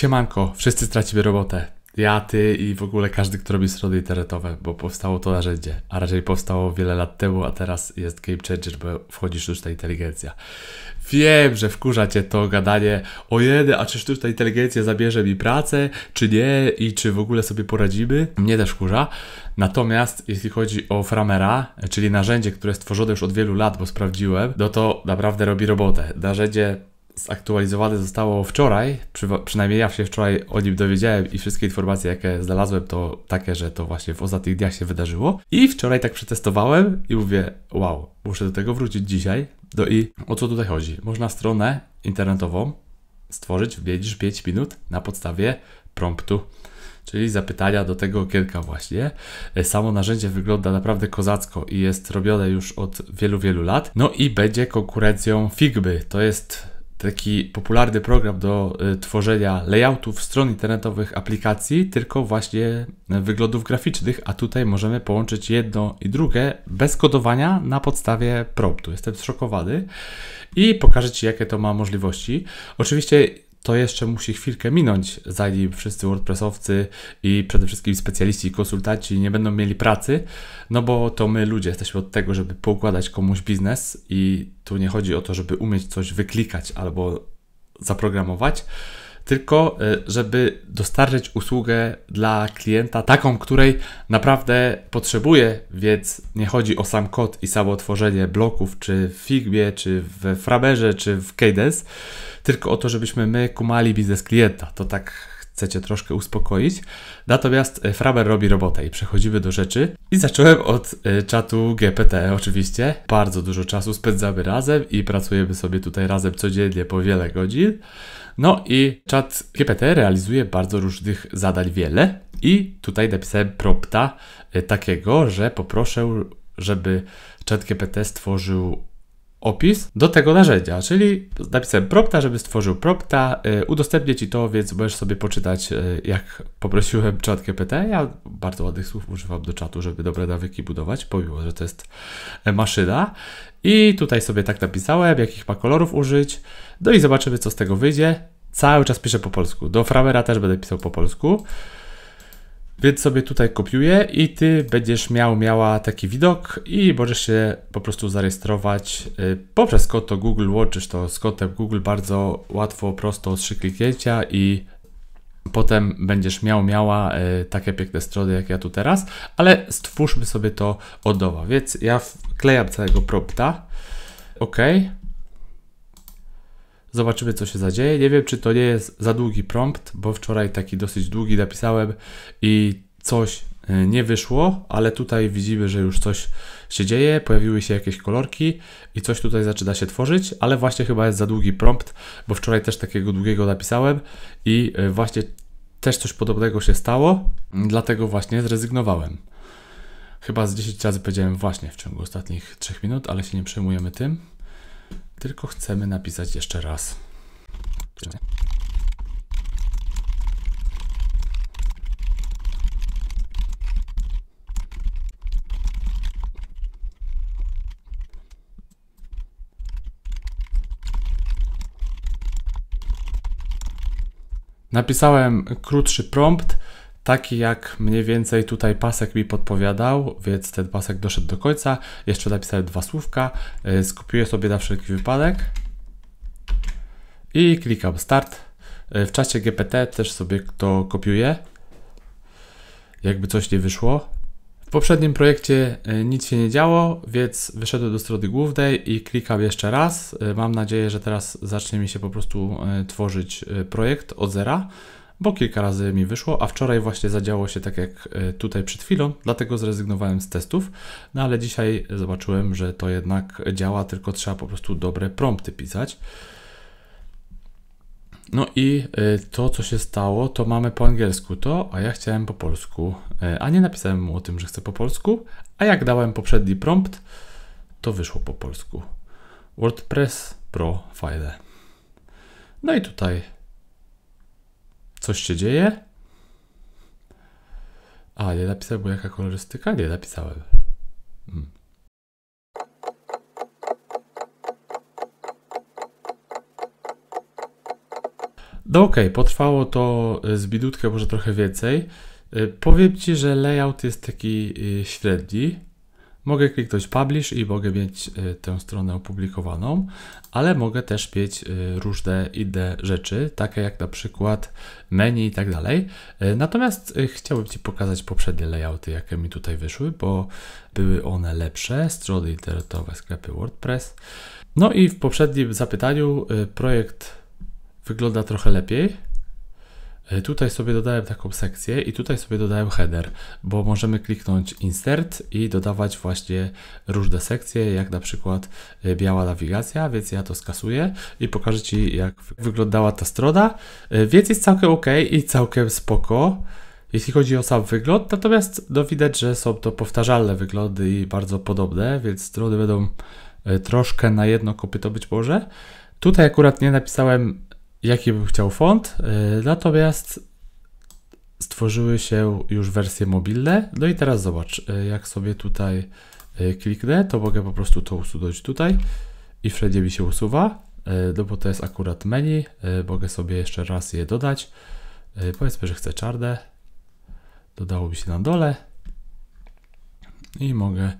Siemanko, wszyscy stracimy robotę. Ja, ty i w ogóle każdy, kto robi strony internetowe, bo powstało to narzędzie, a raczej powstało wiele lat temu, a teraz jest game changer, bo wchodzi sztuczna inteligencja. Wiem, że wkurza cię to gadanie o jedy, a czy sztuczna inteligencja zabierze mi pracę, czy nie i czy w ogóle sobie poradzimy. Mnie też wkurza. Natomiast jeśli chodzi o Framera, czyli narzędzie, które stworzone już od wielu lat, bo sprawdziłem, no to naprawdę robi robotę. Narzędzie zaktualizowane zostało wczoraj, przy, przynajmniej ja się wczoraj o nim dowiedziałem i wszystkie informacje, jakie znalazłem, to takie, że to właśnie w ostatnich dniach się wydarzyło. I wczoraj tak przetestowałem i mówię, wow, muszę do tego wrócić dzisiaj. No i o co tutaj chodzi? Można stronę internetową stworzyć w 5 minut na podstawie promptu czyli zapytania do tego okienka właśnie. Samo narzędzie wygląda naprawdę kozacko i jest robione już od wielu, wielu lat. No i będzie konkurencją Figby. To jest taki popularny program do y, tworzenia layoutów stron internetowych, aplikacji, tylko właśnie wyglądów graficznych, a tutaj możemy połączyć jedno i drugie bez kodowania na podstawie promptu. Jestem zszokowany i pokażę Ci, jakie to ma możliwości. Oczywiście to jeszcze musi chwilkę minąć, zanim wszyscy WordPressowcy i przede wszystkim specjaliści i konsultanci nie będą mieli pracy, no bo to my ludzie jesteśmy od tego, żeby poukładać komuś biznes i tu nie chodzi o to, żeby umieć coś wyklikać albo zaprogramować, tylko y, żeby dostarczyć usługę dla klienta taką, której naprawdę potrzebuje, więc nie chodzi o sam kod i samo tworzenie bloków, czy w Figbie, czy w Framerze, czy w Cadence, tylko o to, żebyśmy my kumali biznes klienta. To tak chcecie troszkę uspokoić. Natomiast e, Framer robi robotę i przechodzimy do rzeczy. I zacząłem od e, czatu GPT oczywiście. Bardzo dużo czasu spędzamy razem i pracujemy sobie tutaj razem codziennie po wiele godzin. No i czat GPT realizuje bardzo różnych zadań wiele i tutaj napisałem prompta e, takiego, że poproszę, żeby czat GPT stworzył opis do tego narzędzia, czyli napisałem propta, żeby stworzył propta, udostępnić y, udostępnię Ci to, więc możesz sobie poczytać, y, jak poprosiłem czat GPT. Ja bardzo ładnych słów używam do czatu, żeby dobre nawyki budować, pomimo, że to jest e, maszyna. I tutaj sobie tak napisałem, jakich ma kolorów użyć, no i zobaczymy, co z tego wyjdzie. Cały czas piszę po polsku. Do Framera też będę pisał po polsku. Więc sobie tutaj kopiuję i ty będziesz miał, miała taki widok i możesz się po prostu zarejestrować y, poprzez konto Google. Łączysz to z kotem Google bardzo łatwo, prosto, trzy kliknięcia i potem będziesz miał, miała y, takie piękne strony jak ja tu teraz, ale stwórzmy sobie to od nowa. Więc ja wklejam całego prompta. OK Zobaczymy, co się zadzieje. Nie wiem, czy to nie jest za długi prompt, bo wczoraj taki dosyć długi napisałem i coś y, nie wyszło, ale tutaj widzimy, że już coś się dzieje, pojawiły się jakieś kolorki i coś tutaj zaczyna się tworzyć, ale właśnie chyba jest za długi prompt, bo wczoraj też takiego długiego napisałem i y, właśnie też coś podobnego się stało, dlatego właśnie zrezygnowałem. Chyba z 10 razy powiedziałem właśnie w ciągu ostatnich 3 minut, ale się nie przejmujemy tym tylko chcemy napisać jeszcze raz. Napisałem krótszy prompt, taki jak mniej więcej tutaj pasek mi podpowiadał, więc ten pasek doszedł do końca. Jeszcze napisałem dwa słówka, y, skupiłem sobie na wszelki wypadek i klikam start. Y, w czasie GPT też sobie to kopiuję, jakby coś nie wyszło. W poprzednim projekcie y, nic się nie działo, więc wyszedłem do strony głównej i klikam jeszcze raz. Mam nadzieję, że teraz zacznie mi się po prostu tworzyć projekt od zera bo kilka razy mi wyszło, a wczoraj właśnie zadziało się tak jak e, tutaj przed chwilą, dlatego zrezygnowałem z testów, no ale dzisiaj zobaczyłem, że to jednak działa, tylko trzeba po prostu dobre prompty pisać. No i e, to, co się stało, to mamy po angielsku to, a ja chciałem po polsku, e, a nie napisałem mu o tym, że chcę po polsku, a jak dałem poprzedni prompt, to wyszło po polsku. WordPress Pro File. No i tutaj Coś się dzieje? A, nie napisałem, bo jaka kolorystyka? Nie, napisałem. Hmm. No okej, okay, potrwało to y, z bidutkę, może trochę więcej. Y, powiem Ci, że layout jest taki y, średni. Mogę kliknąć Publish i mogę mieć y, tę stronę opublikowaną, ale mogę też mieć y, różne inne rzeczy, takie jak na przykład menu i tak dalej. Y, natomiast chciałbym Ci pokazać poprzednie layouty, jakie mi tutaj wyszły, bo były one lepsze, strony internetowe, sklepy WordPress. No i w poprzednim zapytaniu projekt wygląda trochę lepiej. E, tutaj sobie dodałem taką sekcję i tutaj sobie dodałem header, bo możemy kliknąć insert i dodawać właśnie różne sekcje, jak na przykład e, biała nawigacja, więc ja to skasuję i pokażę Ci jak wyglądała ta strona, e, więc jest całkiem ok i całkiem spoko jeśli chodzi o sam wygląd, natomiast no, widać, że są to powtarzalne wyglądy i bardzo podobne, więc strony będą troszkę na jedno kopyto być może. Tutaj akurat nie napisałem jaki bym chciał font, y, natomiast stworzyły się już wersje mobilne. No i teraz zobacz, y, jak sobie tutaj y, kliknę, to mogę po prostu to usunąć tutaj i wszędzie mi się usuwa, no bo to jest akurat menu, mogę sobie jeszcze raz je dodać. Powiedzmy, że chcę czarne, dodało mi się na dole i mogę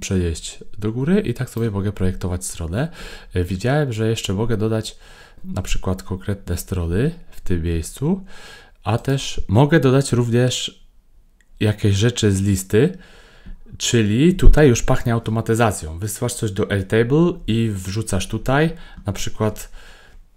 przejeść do góry i tak sobie mogę projektować stronę. Widziałem, że jeszcze mogę dodać na przykład konkretne strony w tym miejscu, a też mogę dodać również jakieś rzeczy z listy, czyli tutaj już pachnie automatyzacją. Wysyłasz coś do Airtable i wrzucasz tutaj, na przykład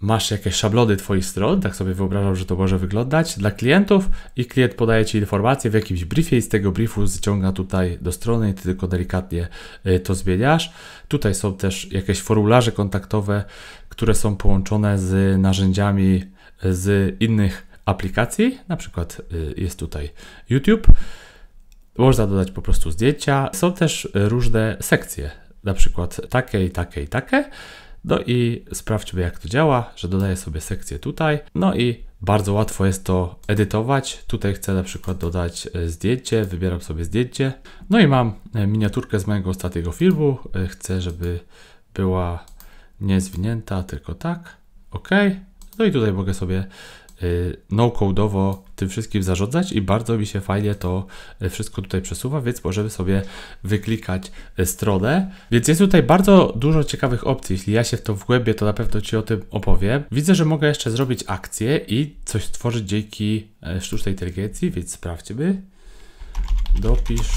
masz jakieś szablony Twoich stron, tak sobie wyobrażam, że to może wyglądać, dla klientów i klient podaje Ci informacje w jakimś briefie i z tego briefu zciąga tutaj do strony i Ty tylko delikatnie y, to zmieniasz. Tutaj są też jakieś formularze kontaktowe, które są połączone z narzędziami y, z innych aplikacji, na przykład y, jest tutaj YouTube. Można dodać po prostu zdjęcia. Są też różne sekcje, na przykład takie i takie i takie. No i sprawdźmy jak to działa, że dodaję sobie sekcję tutaj. No i bardzo łatwo jest to edytować. Tutaj chcę na przykład dodać e, zdjęcie, wybieram sobie zdjęcie. No i mam e, miniaturkę z mojego ostatniego filmu. E, chcę, żeby była nie zwinięta, tylko tak. OK. No i tutaj mogę sobie Y, no-codeowo tym wszystkim zarządzać i bardzo mi się fajnie to y, wszystko tutaj przesuwa, więc możemy sobie wyklikać y, stronę. Więc jest tutaj bardzo dużo ciekawych opcji. Jeśli ja się w to wgłębię, to na pewno Ci o tym opowiem. Widzę, że mogę jeszcze zrobić akcję i coś stworzyć dzięki sztucznej inteligencji, więc sprawdźmy. Dopisz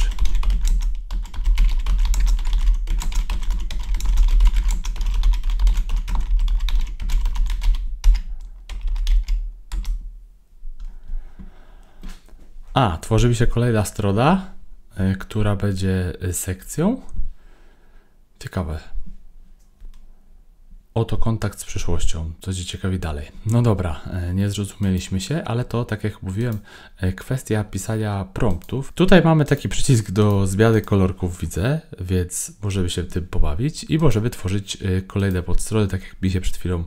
A, tworzy mi się kolejna strona, e, która będzie e, sekcją. Ciekawe. Oto kontakt z przyszłością, co Cię ciekawi dalej. No dobra, e, nie zrozumieliśmy się, ale to, tak jak mówiłem, kwestia pisania promptów. Tutaj mamy taki przycisk do zmiany kolorków, widzę, więc możemy się tym pobawić i możemy tworzyć kolejne podstrony, tak jak mi się przed chwilą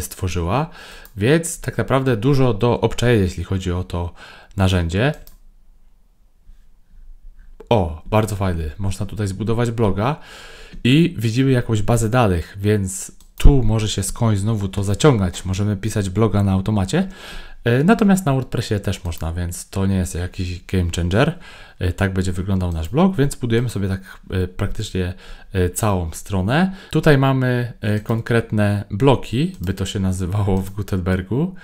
stworzyła. Więc tak naprawdę dużo do obczajenia, jeśli chodzi o to, narzędzie. O, bardzo fajny. Można tutaj zbudować bloga i widzimy jakąś bazę danych, więc tu może się skądś znowu to zaciągać. Możemy pisać bloga na automacie, E, natomiast na WordPressie też można, więc to nie jest jakiś game changer. E, tak będzie wyglądał nasz blog, więc budujemy sobie tak e, praktycznie całą stronę. Tutaj mamy konkretne bloki, by to się nazywało w Gutenbergu.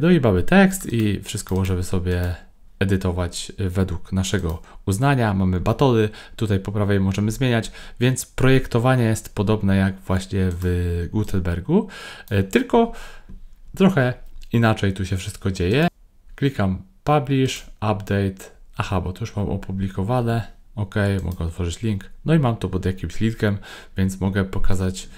No i mamy tekst i wszystko możemy sobie edytować według naszego uznania. Mamy batody, tutaj po prawej możemy zmieniać, więc projektowanie jest podobne jak właśnie w Gutenbergu, tylko trochę inaczej tu się wszystko dzieje. Klikam Publish, Update, aha, bo to już mam opublikowane, ok, mogę otworzyć link, no i mam to pod jakimś linkiem, więc mogę pokazać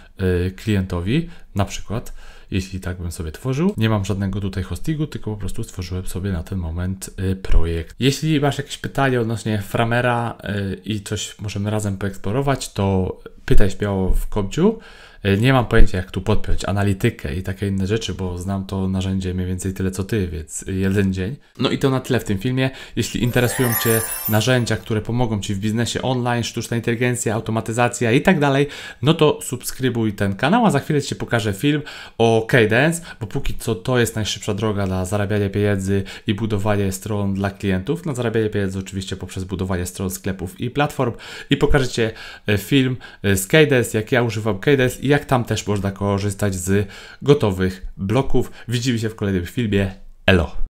y, klientowi, na przykład, jeśli tak bym sobie tworzył. Nie mam żadnego tutaj hostingu, tylko po prostu stworzyłem sobie na ten moment y, projekt. Jeśli masz jakieś pytanie odnośnie Framera y, i coś możemy razem poeksplorować, to pytaj śmiało w Kobdziu. E, nie mam pojęcia, jak tu podpiąć analitykę i takie inne rzeczy, bo znam to narzędzie mniej więcej tyle co ty, więc jeden dzień. No i to na tyle w tym filmie. Jeśli interesują Cię narzędzia, które pomogą Ci w biznesie online, sztuczna inteligencja, automatyzacja i tak dalej, no to subskrybuj ten kanał, a za chwilę Ci pokażę film o Cadence, bo póki co to jest najszybsza droga dla zarabiania pieniędzy i budowania stron dla klientów. Na zarabianie pieniędzy oczywiście poprzez budowanie stron sklepów i platform. I pokażę Ci e, film e, z Cadence, jak ja używam Cadence i jak tam też można korzystać z gotowych bloków. Widzimy się w kolejnym filmie. Elo!